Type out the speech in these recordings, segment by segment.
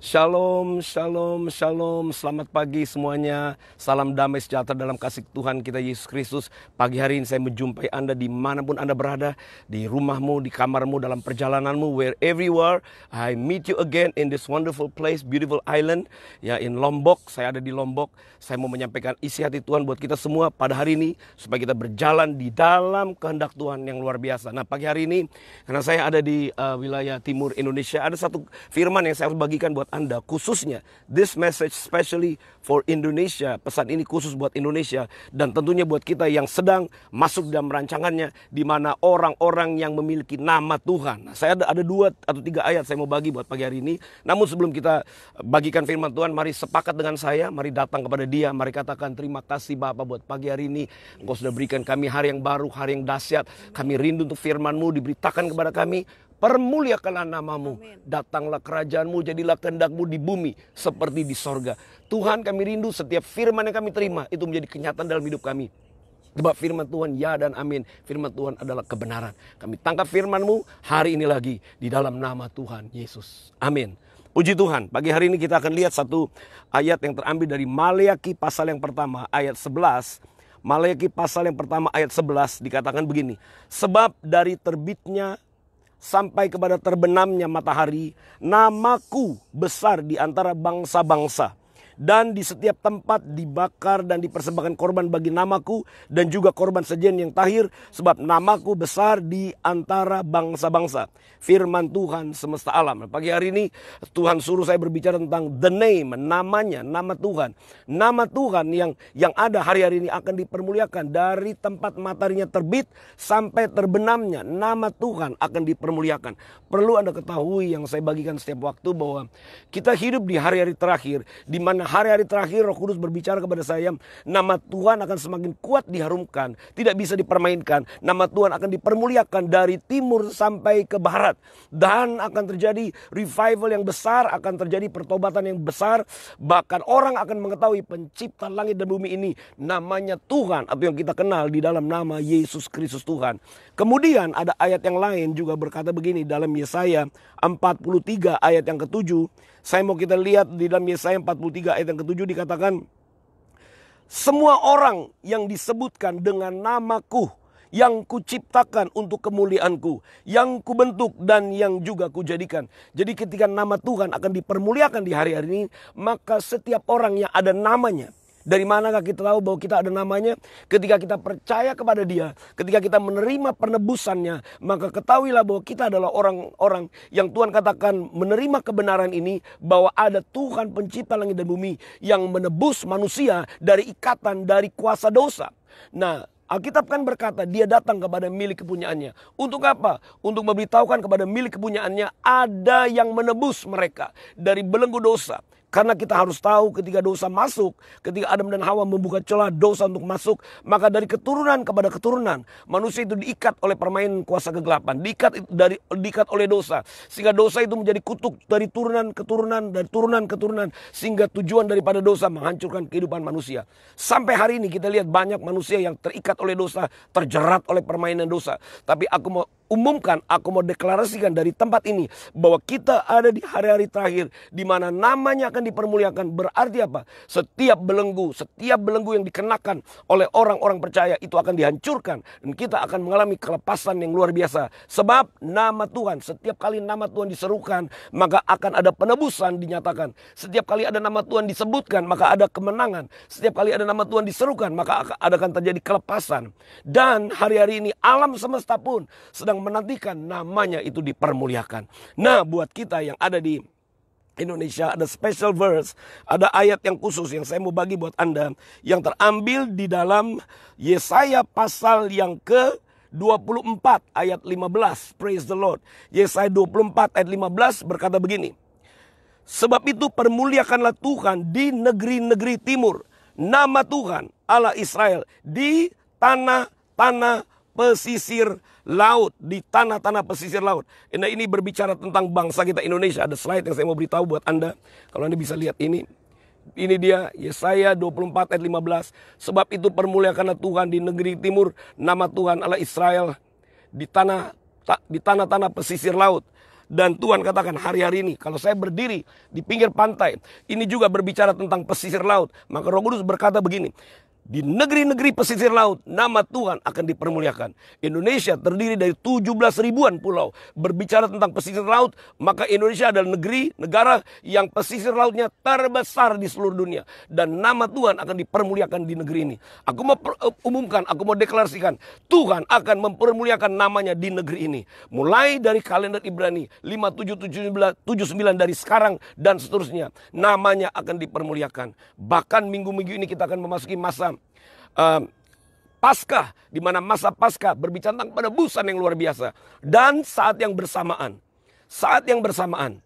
Shalom, shalom, shalom. Selamat pagi semuanya. Salam damai sejahtera dalam kasih Tuhan kita Yesus Kristus. Pagi hari ini saya menjumpai Anda di manapun Anda berada. Di rumahmu, di kamarmu, dalam perjalananmu. Where everywhere I meet you again in this wonderful place, beautiful island. Ya in Lombok, saya ada di Lombok. Saya mau menyampaikan isi hati Tuhan buat kita semua pada hari ini. Supaya kita berjalan di dalam kehendak Tuhan yang luar biasa. Nah pagi hari ini, karena saya ada di uh, wilayah timur Indonesia. Ada satu firman yang saya harus bagikan buat anda khususnya this message specially for Indonesia pesan ini khusus buat Indonesia dan tentunya buat kita yang sedang masuk dalam rancangannya di mana orang-orang yang memiliki nama Tuhan nah, saya ada ada dua atau tiga ayat saya mau bagi buat pagi hari ini namun sebelum kita bagikan firman Tuhan mari sepakat dengan saya mari datang kepada dia mari katakan terima kasih Bapak buat pagi hari ini engkau sudah berikan kami hari yang baru hari yang dahsyat kami rindu untuk firman-Mu diberitakan kepada kami Permuliakanlah namamu. Amin. Datanglah kerajaanmu, jadilah kehendakmu di bumi seperti di sorga. Tuhan kami rindu setiap firman yang kami terima itu menjadi kenyataan dalam hidup kami. Sebab firman Tuhan ya dan amin. Firman Tuhan adalah kebenaran. Kami tangkap firmanmu hari ini lagi di dalam nama Tuhan Yesus. Amin. Puji Tuhan, pagi hari ini kita akan lihat satu ayat yang terambil dari Maleaki pasal yang pertama ayat 11. Maleaki pasal yang pertama ayat 11 dikatakan begini. Sebab dari terbitnya sampai kepada terbenamnya matahari, namaku besar di antara bangsa-bangsa dan di setiap tempat dibakar dan dipersembahkan korban bagi namaku dan juga korban sejen yang tahir sebab namaku besar di antara bangsa-bangsa. Firman Tuhan semesta alam. Pagi hari ini Tuhan suruh saya berbicara tentang the name, namanya, nama Tuhan. Nama Tuhan yang yang ada hari-hari ini akan dipermuliakan dari tempat mataharinya terbit sampai terbenamnya. Nama Tuhan akan dipermuliakan. Perlu Anda ketahui yang saya bagikan setiap waktu bahwa kita hidup di hari-hari terakhir di mana hari-hari terakhir Roh Kudus berbicara kepada saya, nama Tuhan akan semakin kuat diharumkan, tidak bisa dipermainkan. Nama Tuhan akan dipermuliakan dari timur sampai ke barat dan akan terjadi revival yang besar, akan terjadi pertobatan yang besar, bahkan orang akan mengetahui pencipta langit dan bumi ini namanya Tuhan atau yang kita kenal di dalam nama Yesus Kristus Tuhan. Kemudian ada ayat yang lain juga berkata begini dalam Yesaya 43 ayat yang ketujuh. Saya mau kita lihat di dalam Yesaya 43 3 ayat yang ketujuh dikatakan semua orang yang disebutkan dengan namaku yang kuciptakan untuk kemuliaanku, yang kubentuk dan yang juga kujadikan. Jadi ketika nama Tuhan akan dipermuliakan di hari-hari ini, maka setiap orang yang ada namanya dari manakah kita tahu bahwa kita ada namanya? Ketika kita percaya kepada Dia, ketika kita menerima penebusannya, maka ketahuilah bahwa kita adalah orang-orang yang Tuhan katakan menerima kebenaran ini bahwa ada Tuhan pencipta langit dan bumi yang menebus manusia dari ikatan dari kuasa dosa. Nah, Alkitab kan berkata dia datang kepada milik kepunyaannya. Untuk apa? Untuk memberitahukan kepada milik kepunyaannya ada yang menebus mereka dari belenggu dosa. Karena kita harus tahu ketika dosa masuk, ketika Adam dan Hawa membuka celah dosa untuk masuk, maka dari keturunan kepada keturunan, manusia itu diikat oleh permainan kuasa kegelapan, diikat dari diikat oleh dosa, sehingga dosa itu menjadi kutuk dari turunan keturunan dari turunan keturunan, sehingga tujuan daripada dosa menghancurkan kehidupan manusia. Sampai hari ini kita lihat banyak manusia yang terikat oleh dosa, terjerat oleh permainan dosa. Tapi aku mau umumkan, aku mau deklarasikan dari tempat ini bahwa kita ada di hari-hari terakhir di mana namanya akan dipermuliakan. Berarti apa? Setiap belenggu, setiap belenggu yang dikenakan oleh orang-orang percaya itu akan dihancurkan dan kita akan mengalami kelepasan yang luar biasa. Sebab nama Tuhan, setiap kali nama Tuhan diserukan, maka akan ada penebusan dinyatakan. Setiap kali ada nama Tuhan disebutkan, maka ada kemenangan. Setiap kali ada nama Tuhan diserukan, maka akan terjadi kelepasan. Dan hari-hari ini alam semesta pun sedang yang menantikan namanya itu dipermuliakan. Nah, buat kita yang ada di Indonesia ada special verse, ada ayat yang khusus yang saya mau bagi buat Anda yang terambil di dalam Yesaya pasal yang ke 24 ayat 15. Praise the Lord. Yesaya 24 ayat 15 berkata begini. Sebab itu permuliakanlah Tuhan di negeri-negeri timur. Nama Tuhan Allah Israel di tanah-tanah pesisir laut, di tanah-tanah pesisir laut. Nah ini berbicara tentang bangsa kita Indonesia. Ada slide yang saya mau beritahu buat Anda. Kalau Anda bisa lihat ini. Ini dia Yesaya 24 ayat 15. Sebab itu permuliakanlah Tuhan di negeri timur nama Tuhan Allah Israel di tanah ta, di tanah-tanah pesisir laut. Dan Tuhan katakan hari-hari ini kalau saya berdiri di pinggir pantai, ini juga berbicara tentang pesisir laut. Maka Roh Kudus berkata begini, di negeri-negeri pesisir laut, nama Tuhan akan dipermuliakan. Indonesia terdiri dari 17 ribuan pulau. Berbicara tentang pesisir laut, maka Indonesia adalah negeri, negara yang pesisir lautnya terbesar di seluruh dunia. Dan nama Tuhan akan dipermuliakan di negeri ini. Aku mau eh, umumkan, aku mau deklarasikan, Tuhan akan mempermuliakan namanya di negeri ini. Mulai dari kalender Ibrani 5779 dari sekarang dan seterusnya. Namanya akan dipermuliakan. Bahkan minggu-minggu ini kita akan memasuki masa uh, Paskah, di mana masa Paskah berbicara tentang penebusan yang luar biasa. Dan saat yang bersamaan, saat yang bersamaan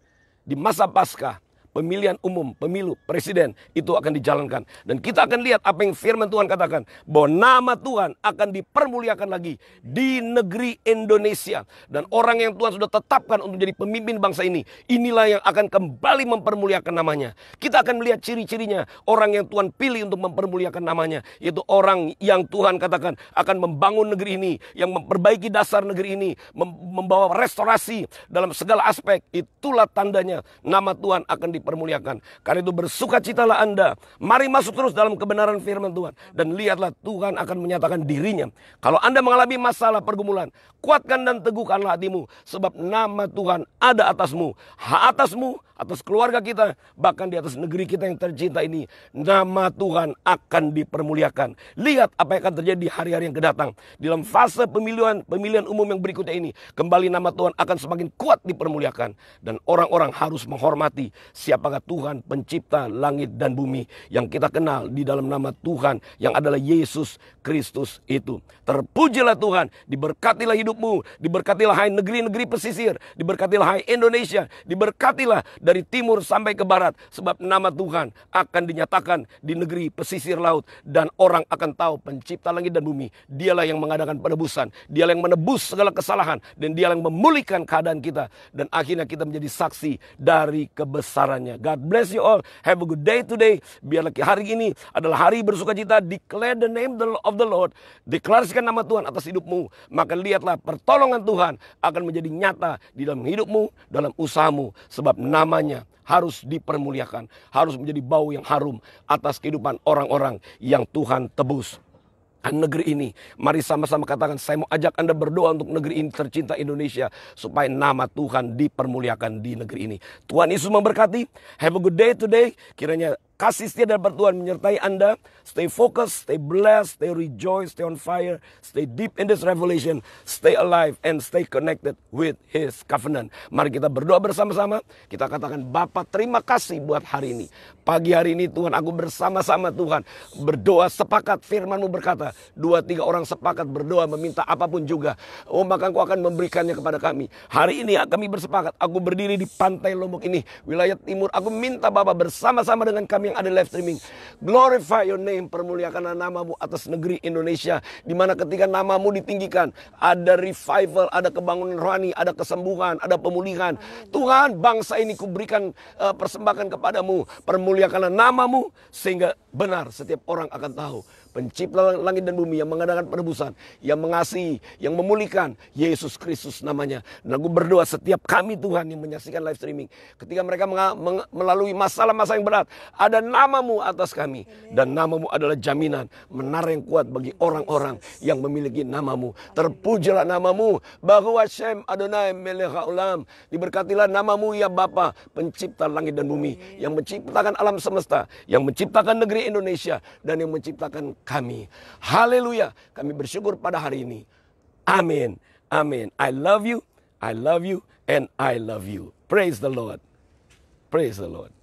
di masa Paskah pemilihan umum, pemilu, presiden itu akan dijalankan. Dan kita akan lihat apa yang firman Tuhan katakan. Bahwa nama Tuhan akan dipermuliakan lagi di negeri Indonesia. Dan orang yang Tuhan sudah tetapkan untuk jadi pemimpin bangsa ini. Inilah yang akan kembali mempermuliakan namanya. Kita akan melihat ciri-cirinya. Orang yang Tuhan pilih untuk mempermuliakan namanya. Yaitu orang yang Tuhan katakan akan membangun negeri ini. Yang memperbaiki dasar negeri ini. Membawa restorasi dalam segala aspek. Itulah tandanya nama Tuhan akan dipermuliakan dipermuliakan. Karena itu bersukacitalah Anda. Mari masuk terus dalam kebenaran firman Tuhan. Dan lihatlah Tuhan akan menyatakan dirinya. Kalau Anda mengalami masalah pergumulan, kuatkan dan teguhkanlah hatimu. Sebab nama Tuhan ada atasmu. Hak atasmu, atas keluarga kita, bahkan di atas negeri kita yang tercinta ini, nama Tuhan akan dipermuliakan. Lihat apa yang akan terjadi di hari-hari yang kedatang. Dalam fase pemilihan pemilihan umum yang berikutnya ini, kembali nama Tuhan akan semakin kuat dipermuliakan dan orang-orang harus menghormati siapakah Tuhan pencipta langit dan bumi yang kita kenal di dalam nama Tuhan yang adalah Yesus Kristus itu. Terpujilah Tuhan, diberkatilah hidupmu, diberkatilah hai negeri-negeri pesisir, diberkatilah hai Indonesia, diberkatilah dari timur sampai ke barat sebab nama Tuhan akan dinyatakan di negeri pesisir laut dan orang akan tahu pencipta langit dan bumi dialah yang mengadakan penebusan dialah yang menebus segala kesalahan dan dialah yang memulihkan keadaan kita dan akhirnya kita menjadi saksi dari kebesarannya God bless you all have a good day today biarlah hari ini adalah hari bersuka cita. declare the name of the Lord deklarasikan nama Tuhan atas hidupmu maka lihatlah pertolongan Tuhan akan menjadi nyata di dalam hidupmu dalam usahamu sebab nama namanya harus dipermuliakan, harus menjadi bau yang harum atas kehidupan orang-orang yang Tuhan tebus negeri ini. Mari sama-sama katakan, saya mau ajak Anda berdoa untuk negeri ini tercinta Indonesia. Supaya nama Tuhan dipermuliakan di negeri ini. Tuhan Yesus memberkati. Have a good day today. Kiranya Kasih setia dan Tuhan menyertai Anda. Stay focused, stay blessed, stay rejoice, stay on fire, stay deep in this revelation, stay alive and stay connected with His covenant. Mari kita berdoa bersama-sama. Kita katakan, Bapa terima kasih buat hari ini. Pagi hari ini Tuhan, aku bersama-sama Tuhan. Berdoa sepakat, firmanmu berkata. Dua, tiga orang sepakat berdoa meminta apapun juga. Oh maka engkau akan memberikannya kepada kami. Hari ini kami bersepakat, aku berdiri di pantai Lombok ini. Wilayah timur, aku minta Bapak bersama-sama dengan kami yang ada live streaming. Glorify your name, permuliakanlah namamu atas negeri Indonesia. Dimana ketika namamu ditinggikan, ada revival, ada kebangunan rohani, ada kesembuhan, ada pemulihan. Tuhan bangsa ini kuberikan uh, persembahkan kepadamu. Permuliakanlah namamu sehingga benar setiap orang akan tahu pencipta langit dan bumi yang mengadakan penebusan, yang mengasihi, yang memulihkan Yesus Kristus namanya. Dan aku berdoa setiap kami Tuhan yang menyaksikan live streaming, ketika mereka melalui masalah-masalah yang berat, ada namamu atas kami dan namamu adalah jaminan menara yang kuat bagi orang-orang yang memiliki namamu. Terpujilah namamu, bahwa Shem Adonai Melech Haolam, diberkatilah namamu ya Bapa, pencipta langit dan bumi, yang menciptakan alam semesta, yang menciptakan negeri Indonesia dan yang menciptakan kami. Haleluya. Kami bersyukur pada hari ini. Amin. Amin. I love you. I love you. And I love you. Praise the Lord. Praise the Lord.